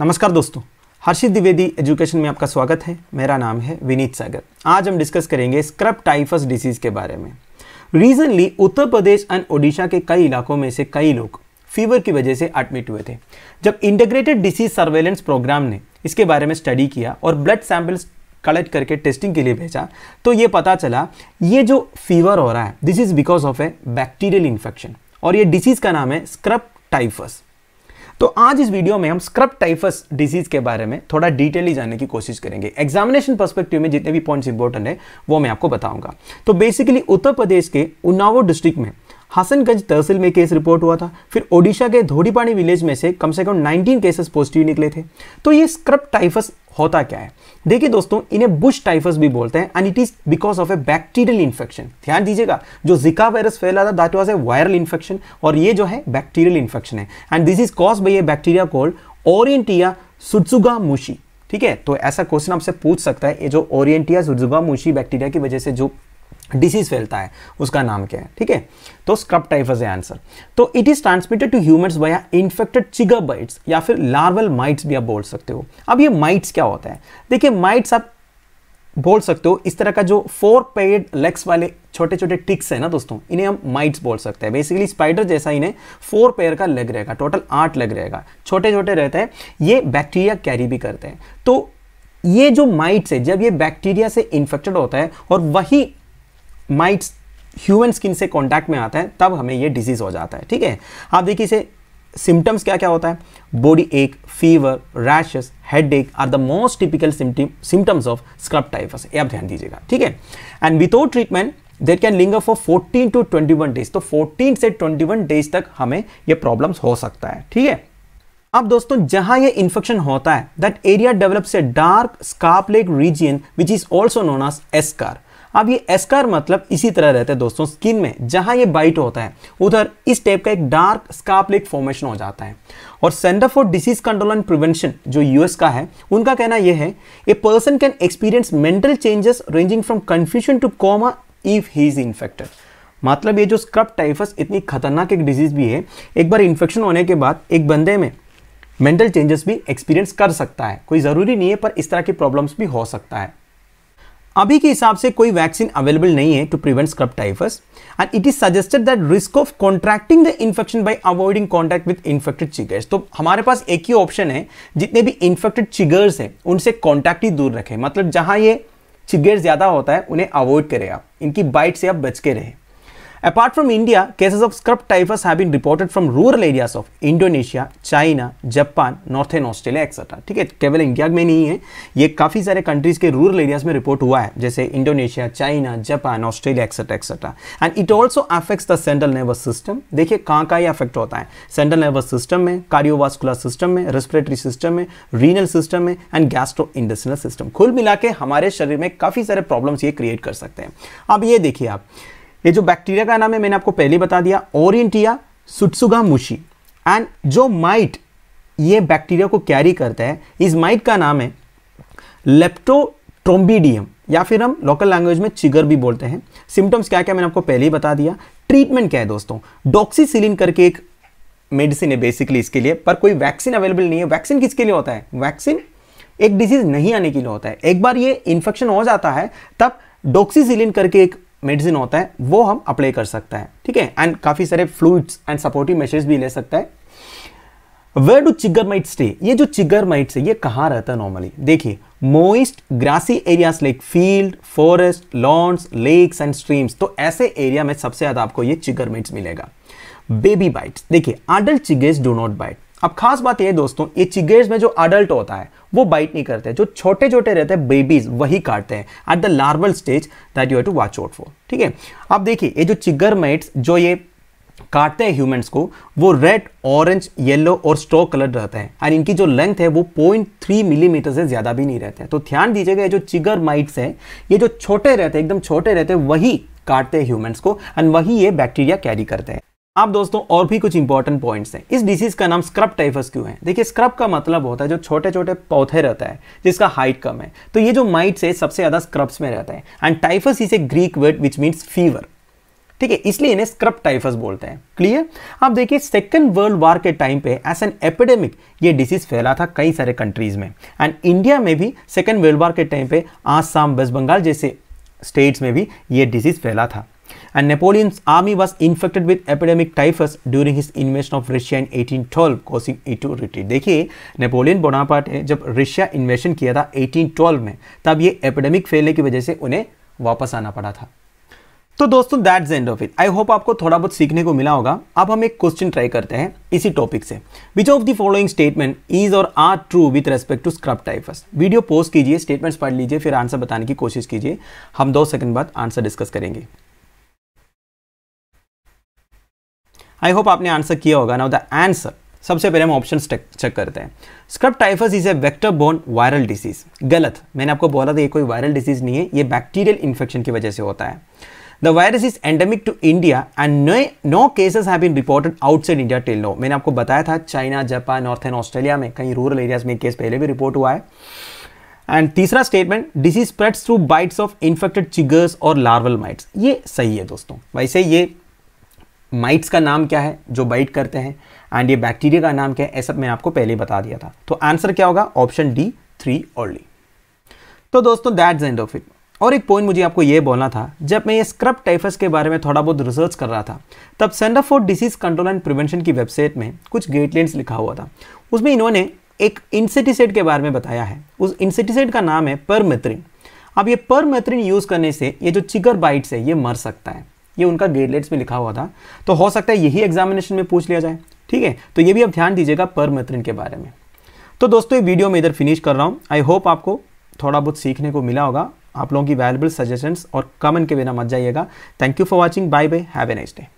नमस्कार दोस्तों हर्षित द्विवेदी एजुकेशन में आपका स्वागत है मेरा नाम है विनीत सागर आज हम डिस्कस करेंगे स्क्रब टाइफस डिसीज़ के बारे में रिसेंटली उत्तर प्रदेश एंड ओडिशा के कई इलाकों में से कई लोग फीवर की वजह से एडमिट हुए थे जब इंटीग्रेटेड डिसीज सर्वेलेंस प्रोग्राम ने इसके बारे में स्टडी किया और ब्लड सैंपल्स कलेक्ट करके टेस्टिंग के लिए भेजा तो ये पता चला ये जो फीवर हो रहा है this is because of a bacterial infection और ये डिसीज़ का नाम है स्क्रब टाइफस तो आज इस वीडियो में हम स्क्रब टाइफस डिजीज के बारे में थोड़ा डिटेली जानने की कोशिश करेंगे एग्जामिनेशन पर्सपेक्टिव में जितने भी पॉइंट्स इंपॉर्टेंट है वो मैं आपको बताऊंगा तो बेसिकली उत्तर प्रदेश के उन्नावो डिस्ट्रिक्ट में हसनगंज तहसील में केस रिपोर्ट हुआ था फिर ओडिशा के धोड़ीपाणी विलेज में से कम से कम 19 केसेस पॉजिटिव निकले थे तो ये स्क्रब टाइफस होता क्या है देखिए दोस्तों इन्हें बुश टाइफस भी बोलते हैं and it is because of a bacterial infection ध्यान दीजिएगा जो जिका वायरस फैला था that was a viral infection और ये जो है बैक्टीरियल इन्फेक्शन है and this is cause by a bacteria called Orientia tsutsugamushi ठीक है तो ऐसा क्वेश्चन आपसे पूछ सकता है ये जो ओरियंटिया सुत्सुगा मुशी बैक्टीरिया की वजह से जो डिसीज फैलता है उसका नाम क्या है ठीक है तो स्क्रब टाइफस है आंसर तो it is transmitted to human by infected chigger bites या फिर लार्वल माइट्स भी आप बोल सकते हो अब ये माइट्स क्या होता है देखिए माइट्स आप बोल सकते हो इस तरह का जो फोर पेड लेग्स वाले छोटे छोटे टिक्स है ना दोस्तों इन्हें हम माइट्स बोल सकते हैं बेसिकली स्पाइडर जैसा इन्हें फोर पेयर का लेग रहेगा टोटल आठ लेग रहेगा छोटे छोटे रहते हैं ये बैक्टीरिया कैरी भी करते हैं तो ये जो माइट्स है जब ये बैक्टीरिया से इन्फेक्टेड होता है और वही माइट्स ह्यूमन स्किन से कॉन्टैक्ट में आता है तब हमें ये डिजीज़ हो जाता है ठीक है आप देखिए इसे सिम्टम्स क्या क्या होता है body ache fever rashes head ache are the most typical symptoms of scrub typhus ये आप ध्यान दीजिएगा ठीक है and without treatment there can linger for 14 to 21 days तो 14 से 21 डेज तक हमें ये प्रॉब्लम्स हो सकता है ठीक है अब दोस्तों जहां ये इन्फेक्शन होता है that area develops a dark scab like region which is also known as eschar अब ये एस्कर मतलब इसी तरह रहते हैं दोस्तों स्किन में जहां ये बाइट होता है उधर इस टाइप का एक डार्क स्कार्पलिक फॉर्मेशन हो जाता है और Center for Disease Control and Prevention जो यूएस का है उनका कहना यह है a person can experience mental changes ranging from confusion to coma if he is infected मतलब ये जो स्क्रब टाइफस इतनी खतरनाक एक डिजीज भी है एक बार इन्फेक्शन होने के बाद एक बंदे में मेंटल चेंजेस भी एक्सपीरियंस कर सकता है कोई ज़रूरी नहीं है पर इस तरह की प्रॉब्लम्स भी हो सकता है अभी के हिसाब से कोई वैक्सीन अवेलेबल नहीं है to prevent scrub typhus and it is suggested that risk of contracting the infection by avoiding contact with infected chiggers तो हमारे पास एक ही ऑप्शन है जितने भी इन्फेक्टेड चिगर्स हैं उनसे कॉन्टैक्ट ही दूर रखें मतलब जहाँ ये चिगर्स ज़्यादा होता है उन्हें अवॉइड करें आप इनकी बाइट से आप बच के रहें Apart from India, cases of scrub typhus have been reported from rural areas of Indonesia, China, Japan, Northern Australia, etc. ठीक है केवल इंडिया में नहीं है ये काफ़ी सारे कंट्रीज के रूरल एरियाज में रिपोर्ट हुआ है जैसे Indonesia China Japan Australia etcetera etcetera and it also affects the central nervous system देखिए कहाँ का ये अफेक्ट होता है सेंट्रल नर्वस सिस्टम में कार्डियोवास्कुलर सिस्टम में रेस्पिरेटरी सिस्टम में रीनल सिस्टम में एंड गैस्ट्रो इंडस्ट्रियल सिस्टम खुल मिला के हमारे शरीर में काफ़ी सारे प्रॉब्लम्स ये क्रिएट कर सकते हैं अब ये देखिए आप ये जो बैक्टीरिया का नाम है मैंने आपको पहले बता दिया ओरियंटिया सुटसुगा मुशी एंड जो माइट ये बैक्टीरिया को कैरी करता है इस माइट का नाम है लेप्टोट्रोम्बीडियम या फिर हम लोकल लैंग्वेज में चिगर भी बोलते हैं सिम्टम्स क्या क्या मैंने आपको पहले ही बता दिया ट्रीटमेंट क्या है दोस्तों डॉक्सीसिलिन करके एक मेडिसिन है बेसिकली इसके लिए पर कोई वैक्सीन अवेलेबल नहीं है वैक्सीन किसके लिए होता है वैक्सीन एक डिजीज नहीं आने के लिए होता है एक बार ये इन्फेक्शन हो जाता है तब डॉक्सीसिलिन करके एक मेडिसिन होता है वो हम अप्लाई कर सकते हैं ठीक है एंड काफ़ी सारे फ्लूड्स एंड सपोर्टिव मेशर्स भी ले सकता है where do chigger mite stay ये जो चिगर माइट है ये कहाँ रहता है नॉर्मली देखिए moist grassy areas like field forest lawns lakes and streams तो ऐसे एरिया में सबसे ज़्यादा आपको ये चिगर माइट्स मिलेगा बेबी बाइट्स देखिए adult chiggers do not bite अब खास बात यह दोस्तों ये चिगेज में जो अडल्ट होता है वो बाइट नहीं करते जो छोटे छोटे रहते हैं बेबीज वही काटते हैं at the larval stage that you have to watch out for ठीक है अब देखिए ये जो चिगर मेट्स जो ये काटते हैं ह्यूमंस को वो रेड ऑरेंज येलो और स्ट्रो कलर रहते हैं एंड इनकी जो लेंथ है वो पॉइंट थ्री मिलीमीटर से ज़्यादा भी नहीं रहते हैं तो ध्यान दीजिएगा ये जो चिगर माइट्स हैं ये जो छोटे रहते हैं एकदम छोटे रहते हैं वही काटते हैं ह्यूमंस को एंड वही ये बैक्टीरिया कैरी करते हैं अब दोस्तों और भी कुछ इंपॉर्टेंट पॉइंट्स हैं इस डिसीज का नाम स्क्रब टाइफस क्यों है देखिए स्क्रब का मतलब होता है जो छोटे छोटे पौधे रहता है जिसका हाइट कम है तो ये जो माइट्स है सबसे ज़्यादा स्क्रब्स में रहता है and typhus is a Greek word which means fever ठीक है इसलिए इन्हें स्क्रब टाइफस बोलते हैं क्लियर आप देखिए सेकेंड वर्ल्ड वार के टाइम पे एस एन एपिडेमिक ये डिसीज फैला था कई सारे कंट्रीज में एंड इंडिया में भी सेकेंड वर्ल्ड वार के टाइम पे आसाम वेस्ट बंगाल जैसे स्टेट्स में भी ये डिसीज फैला था and Napoleon's army was infected with epidemic typhus during his invasion of Russia in 1812 causing it e to retreat देखिए नेपोलियन बोनापार्ट ने जब रशिया इन्वेशन किया था 1812 में तब ये एपिडेमिक फैलने की वजह से उन्हें वापस आना पड़ा था तो दोस्तों that's end of it I hope आपको थोड़ा बहुत सीखने को मिला होगा अब हम एक क्वेश्चन ट्राई करते हैं इसी टॉपिक से which of the following statement is or are true with respect to scrub typhus video pause कीजिए स्टेटमेंट्स पढ़ लीजिए फिर आंसर बताने की कोशिश कीजिए हम दो सेकंड बाद आंसर डिस्कस करेंगे आई होप आपने आंसर किया होगा नाउ द आंसर सबसे पहले हम ऑप्शन चेक करते हैं scrub typhus is a vector borne viral disease गलत मैंने आपको बोला था ये कोई वायरल डिजीज नहीं है ये बैक्टीरियल इन्फेक्शन की वजह से होता है the virus is endemic to India and no cases have been reported outside India till now मैंने आपको बताया था China Japan north and Australia में कहीं रूरल एरियाज में केस पहले भी रिपोर्ट हुआ है एंड तीसरा statement disease spreads through bites of infected chiggers और लार्वल माइट्स ये सही है दोस्तों वैसे ये माइट्स का नाम क्या है जो बाइट करते हैं एंड ये बैक्टीरिया का नाम क्या है ऐसा मैंने आपको पहले बता दिया था तो आंसर क्या होगा ऑप्शन डी थ्री ओनली तो दोस्तों दैट्स एंड ऑफ इट और एक पॉइंट मुझे आपको ये बोलना था जब मैं ये स्क्रब टाइफस के बारे में थोड़ा बहुत रिसर्च कर रहा था तब Center for Disease Control and Prevention की वेबसाइट में कुछ गाइडलाइंस लिखा हुआ था उसमें इन्होंने एक इंसेटिसाइड के बारे में बताया है उस इंसेटिसाइड का नाम है परमेथ्रिन अब ये परमेथ्रिन यूज़ करने से ये जो चिकर बाइट्स है ये मर सकता है ये उनका ग्रेडलेट्स में लिखा हुआ था तो हो सकता है यही एग्जामिनेशन में पूछ लिया जाए ठीक है तो ये भी आप ध्यान दीजिएगा परमित्रिन के बारे में तो दोस्तों ये वीडियो मैं इधर फिनिश कर रहा हूँ आई होप आपको थोड़ा बहुत सीखने को मिला होगा आप लोगों की वैल्यूबल सजेशंस और कमेंट के बिना मत जाइएगा thank you for watching bye bye have a nice day